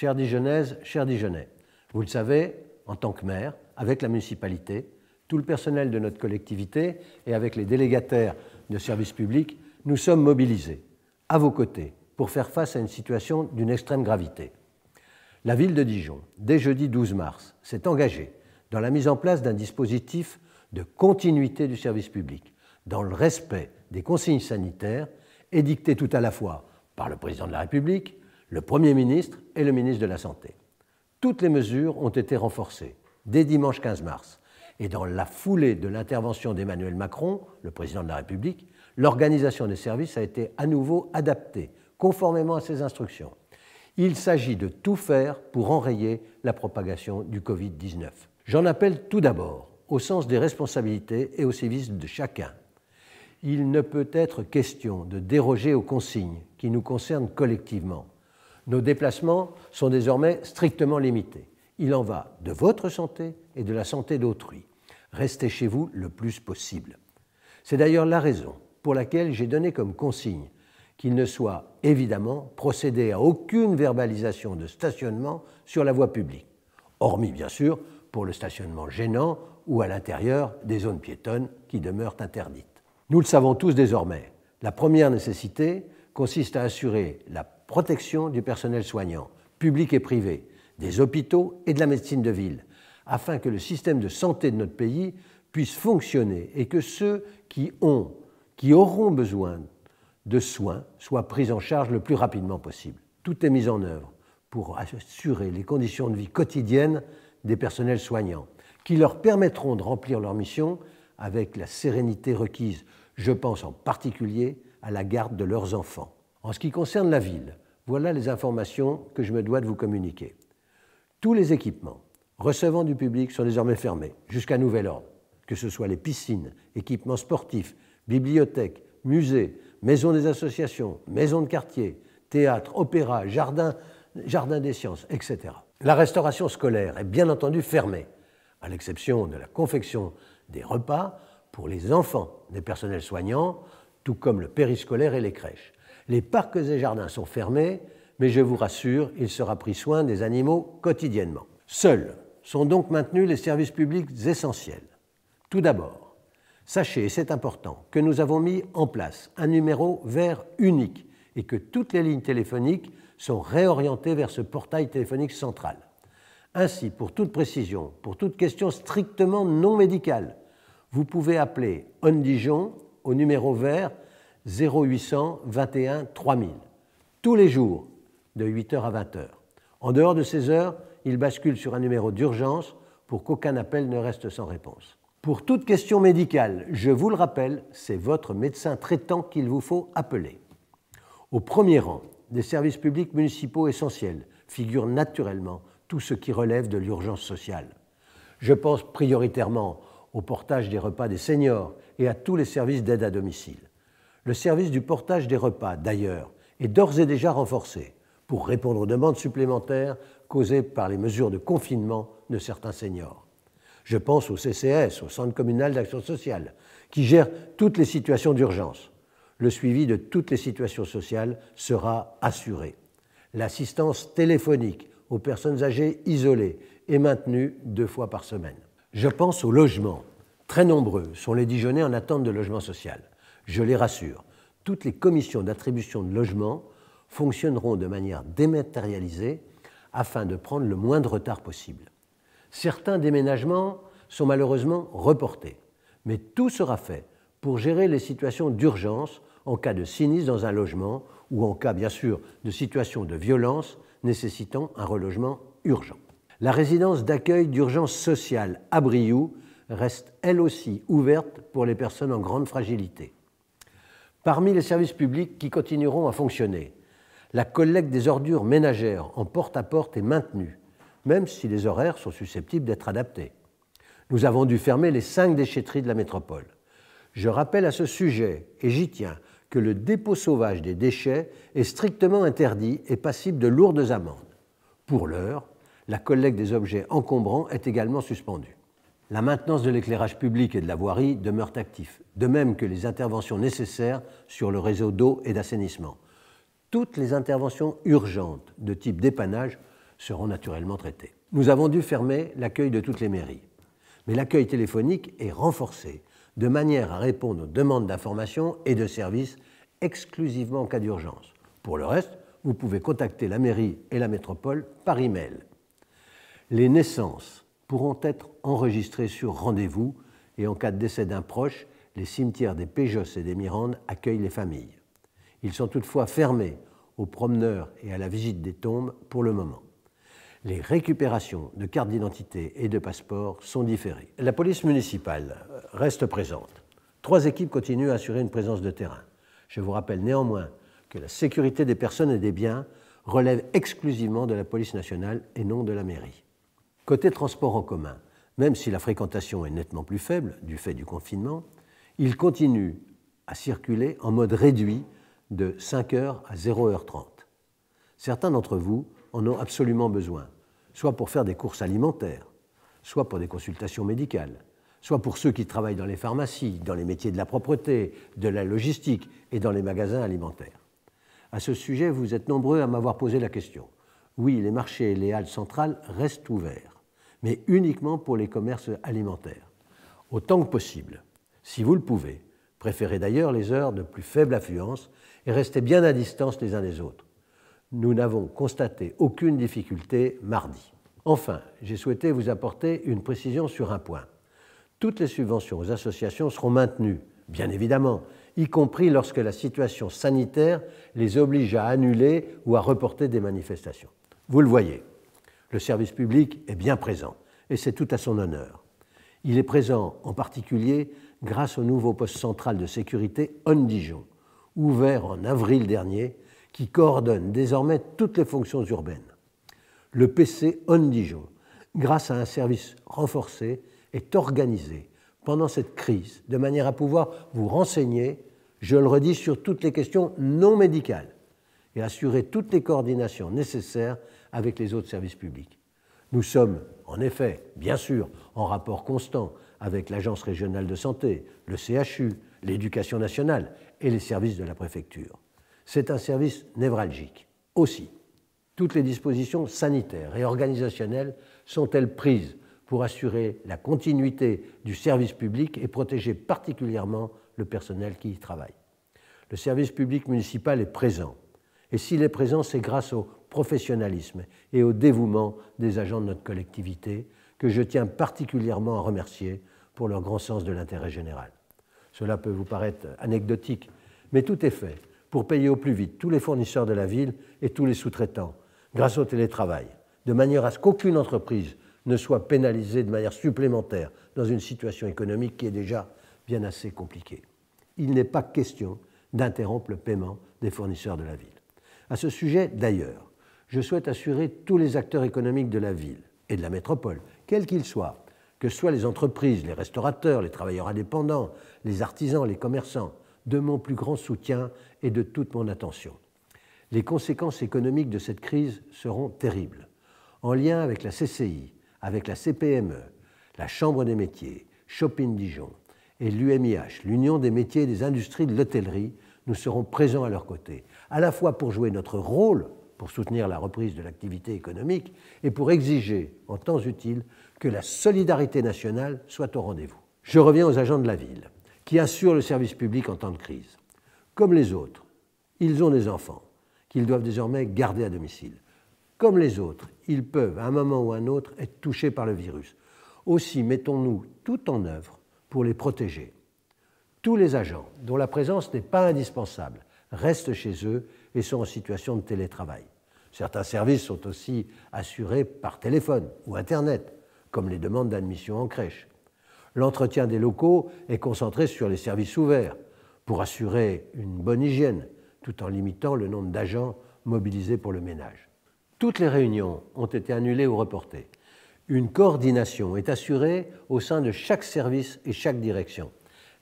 chère Dijonnaises, chers Dijonnais, vous le savez, en tant que maire, avec la municipalité, tout le personnel de notre collectivité et avec les délégataires de services publics, nous sommes mobilisés, à vos côtés, pour faire face à une situation d'une extrême gravité. La ville de Dijon, dès jeudi 12 mars, s'est engagée dans la mise en place d'un dispositif de continuité du service public, dans le respect des consignes sanitaires édictées tout à la fois par le président de la République, le Premier ministre et le ministre de la Santé. Toutes les mesures ont été renforcées dès dimanche 15 mars. Et dans la foulée de l'intervention d'Emmanuel Macron, le président de la République, l'organisation des services a été à nouveau adaptée, conformément à ses instructions. Il s'agit de tout faire pour enrayer la propagation du Covid-19. J'en appelle tout d'abord au sens des responsabilités et au civisme de chacun. Il ne peut être question de déroger aux consignes qui nous concernent collectivement nos déplacements sont désormais strictement limités. Il en va de votre santé et de la santé d'autrui. Restez chez vous le plus possible. C'est d'ailleurs la raison pour laquelle j'ai donné comme consigne qu'il ne soit évidemment procédé à aucune verbalisation de stationnement sur la voie publique, hormis bien sûr pour le stationnement gênant ou à l'intérieur des zones piétonnes qui demeurent interdites. Nous le savons tous désormais, la première nécessité consiste à assurer la protection du personnel soignant, public et privé, des hôpitaux et de la médecine de ville, afin que le système de santé de notre pays puisse fonctionner et que ceux qui ont, qui auront besoin de soins soient pris en charge le plus rapidement possible. Tout est mis en œuvre pour assurer les conditions de vie quotidiennes des personnels soignants, qui leur permettront de remplir leur mission avec la sérénité requise. Je pense en particulier à la garde de leurs enfants. En ce qui concerne la ville, voilà les informations que je me dois de vous communiquer. Tous les équipements recevant du public sont désormais fermés, jusqu'à nouvel ordre, que ce soit les piscines, équipements sportifs, bibliothèques, musées, maisons des associations, maisons de quartier, théâtres, opéras, jardins, jardins des sciences, etc. La restauration scolaire est bien entendu fermée, à l'exception de la confection des repas pour les enfants des personnels soignants, tout comme le périscolaire et les crèches. Les parcs et jardins sont fermés, mais je vous rassure, il sera pris soin des animaux quotidiennement. Seuls sont donc maintenus les services publics essentiels. Tout d'abord, sachez, et c'est important, que nous avons mis en place un numéro vert unique et que toutes les lignes téléphoniques sont réorientées vers ce portail téléphonique central. Ainsi, pour toute précision, pour toute question strictement non médicale, vous pouvez appeler On Dijon au numéro vert 0800 21 3000, tous les jours, de 8h à 20h. En dehors de ces heures, il bascule sur un numéro d'urgence pour qu'aucun appel ne reste sans réponse. Pour toute question médicale, je vous le rappelle, c'est votre médecin traitant qu'il vous faut appeler. Au premier rang des services publics municipaux essentiels figurent naturellement tout ce qui relève de l'urgence sociale. Je pense prioritairement au portage des repas des seniors et à tous les services d'aide à domicile. Le service du portage des repas, d'ailleurs, est d'ores et déjà renforcé pour répondre aux demandes supplémentaires causées par les mesures de confinement de certains seniors. Je pense au CCS, au Centre communal d'action sociale, qui gère toutes les situations d'urgence. Le suivi de toutes les situations sociales sera assuré. L'assistance téléphonique aux personnes âgées isolées est maintenue deux fois par semaine. Je pense au logement. Très nombreux sont les Dijonais en attente de logement social. Je les rassure, toutes les commissions d'attribution de logements fonctionneront de manière dématérialisée afin de prendre le moins de retard possible. Certains déménagements sont malheureusement reportés, mais tout sera fait pour gérer les situations d'urgence en cas de sinistre dans un logement ou en cas, bien sûr, de situation de violence nécessitant un relogement urgent. La résidence d'accueil d'urgence sociale à Briou reste elle aussi ouverte pour les personnes en grande fragilité. Parmi les services publics qui continueront à fonctionner, la collecte des ordures ménagères en porte-à-porte est maintenue, même si les horaires sont susceptibles d'être adaptés. Nous avons dû fermer les cinq déchetteries de la métropole. Je rappelle à ce sujet, et j'y tiens, que le dépôt sauvage des déchets est strictement interdit et passible de lourdes amendes. Pour l'heure, la collecte des objets encombrants est également suspendue la maintenance de l'éclairage public et de la voirie demeure actifs, de même que les interventions nécessaires sur le réseau d'eau et d'assainissement. Toutes les interventions urgentes de type dépannage seront naturellement traitées. Nous avons dû fermer l'accueil de toutes les mairies, mais l'accueil téléphonique est renforcé de manière à répondre aux demandes d'informations et de services exclusivement en cas d'urgence. Pour le reste, vous pouvez contacter la mairie et la métropole par email. Les naissances, pourront être enregistrés sur rendez-vous et en cas de décès d'un proche, les cimetières des Péjosses et des Mirandes accueillent les familles. Ils sont toutefois fermés aux promeneurs et à la visite des tombes pour le moment. Les récupérations de cartes d'identité et de passeports sont différées. La police municipale reste présente. Trois équipes continuent à assurer une présence de terrain. Je vous rappelle néanmoins que la sécurité des personnes et des biens relève exclusivement de la police nationale et non de la mairie. Côté transport en commun, même si la fréquentation est nettement plus faible du fait du confinement, il continue à circuler en mode réduit de 5h à 0h30. Certains d'entre vous en ont absolument besoin, soit pour faire des courses alimentaires, soit pour des consultations médicales, soit pour ceux qui travaillent dans les pharmacies, dans les métiers de la propreté, de la logistique et dans les magasins alimentaires. À ce sujet, vous êtes nombreux à m'avoir posé la question oui, les marchés et les halles centrales restent ouverts, mais uniquement pour les commerces alimentaires, autant que possible, si vous le pouvez. Préférez d'ailleurs les heures de plus faible affluence et restez bien à distance les uns des autres. Nous n'avons constaté aucune difficulté mardi. Enfin, j'ai souhaité vous apporter une précision sur un point. Toutes les subventions aux associations seront maintenues, bien évidemment, y compris lorsque la situation sanitaire les oblige à annuler ou à reporter des manifestations. Vous le voyez, le service public est bien présent, et c'est tout à son honneur. Il est présent en particulier grâce au nouveau poste central de sécurité ON Dijon, ouvert en avril dernier, qui coordonne désormais toutes les fonctions urbaines. Le PC ON Dijon, grâce à un service renforcé, est organisé pendant cette crise, de manière à pouvoir vous renseigner, je le redis, sur toutes les questions non médicales et assurer toutes les coordinations nécessaires avec les autres services publics. Nous sommes, en effet, bien sûr, en rapport constant avec l'Agence régionale de santé, le CHU, l'éducation nationale et les services de la préfecture. C'est un service névralgique aussi. Toutes les dispositions sanitaires et organisationnelles sont-elles prises pour assurer la continuité du service public et protéger particulièrement le personnel qui y travaille Le service public municipal est présent. Et s'il est présent, c'est grâce au professionnalisme et au dévouement des agents de notre collectivité, que je tiens particulièrement à remercier pour leur grand sens de l'intérêt général. Cela peut vous paraître anecdotique, mais tout est fait pour payer au plus vite tous les fournisseurs de la ville et tous les sous-traitants grâce au télétravail, de manière à ce qu'aucune entreprise ne soit pénalisée de manière supplémentaire dans une situation économique qui est déjà bien assez compliquée. Il n'est pas question d'interrompre le paiement des fournisseurs de la ville. À ce sujet, d'ailleurs, je souhaite assurer tous les acteurs économiques de la ville et de la métropole, quels qu'ils soient, que ce soit les entreprises, les restaurateurs, les travailleurs indépendants, les artisans, les commerçants, de mon plus grand soutien et de toute mon attention. Les conséquences économiques de cette crise seront terribles. En lien avec la CCI, avec la CPME, la Chambre des métiers, Shopping Dijon et l'UMIH, l'Union des métiers et des industries de l'hôtellerie, nous serons présents à leur côté, à la fois pour jouer notre rôle pour soutenir la reprise de l'activité économique et pour exiger, en temps utile, que la solidarité nationale soit au rendez-vous. Je reviens aux agents de la ville, qui assurent le service public en temps de crise. Comme les autres, ils ont des enfants, qu'ils doivent désormais garder à domicile. Comme les autres, ils peuvent, à un moment ou à un autre, être touchés par le virus. Aussi, mettons-nous tout en œuvre pour les protéger. Tous les agents dont la présence n'est pas indispensable restent chez eux et sont en situation de télétravail. Certains services sont aussi assurés par téléphone ou Internet, comme les demandes d'admission en crèche. L'entretien des locaux est concentré sur les services ouverts pour assurer une bonne hygiène, tout en limitant le nombre d'agents mobilisés pour le ménage. Toutes les réunions ont été annulées ou reportées. Une coordination est assurée au sein de chaque service et chaque direction.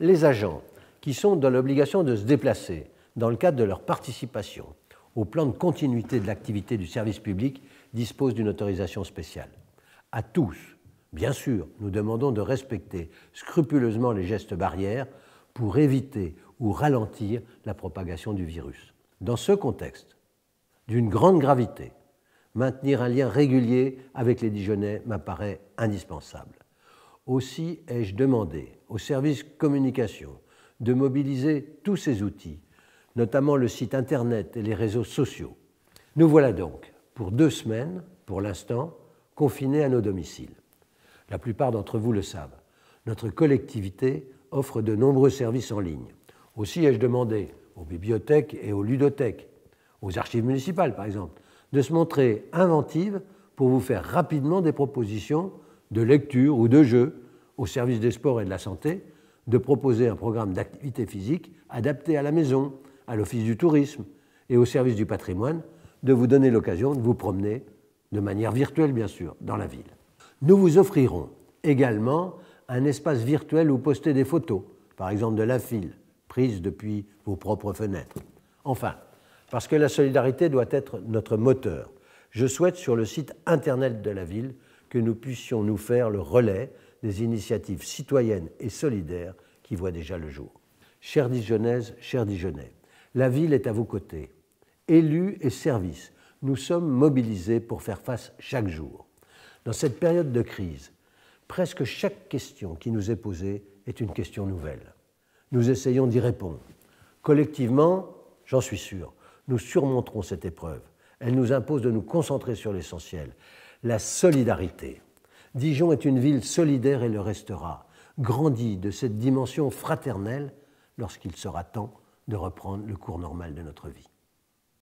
Les agents, qui sont dans l'obligation de se déplacer, dans le cadre de leur participation au plan de continuité de l'activité du service public, dispose d'une autorisation spéciale. À tous, bien sûr, nous demandons de respecter scrupuleusement les gestes barrières pour éviter ou ralentir la propagation du virus. Dans ce contexte, d'une grande gravité, maintenir un lien régulier avec les Dijonais m'apparaît indispensable. Aussi ai-je demandé au service communication de mobiliser tous ses outils notamment le site Internet et les réseaux sociaux. Nous voilà donc, pour deux semaines, pour l'instant, confinés à nos domiciles. La plupart d'entre vous le savent. Notre collectivité offre de nombreux services en ligne. Aussi ai-je demandé aux bibliothèques et aux ludothèques, aux archives municipales par exemple, de se montrer inventives pour vous faire rapidement des propositions de lecture ou de jeu au service des sports et de la santé, de proposer un programme d'activité physique adapté à la maison à l'Office du tourisme et au service du patrimoine de vous donner l'occasion de vous promener, de manière virtuelle bien sûr, dans la ville. Nous vous offrirons également un espace virtuel où poster des photos, par exemple de la file, prise depuis vos propres fenêtres. Enfin, parce que la solidarité doit être notre moteur, je souhaite sur le site internet de la ville que nous puissions nous faire le relais des initiatives citoyennes et solidaires qui voient déjà le jour. Chers Dijonnaises, chers Dijonnais, la ville est à vos côtés. Élus et services, nous sommes mobilisés pour faire face chaque jour. Dans cette période de crise, presque chaque question qui nous est posée est une question nouvelle. Nous essayons d'y répondre. Collectivement, j'en suis sûr, nous surmonterons cette épreuve. Elle nous impose de nous concentrer sur l'essentiel, la solidarité. Dijon est une ville solidaire et le restera, grandie de cette dimension fraternelle lorsqu'il sera temps de reprendre le cours normal de notre vie.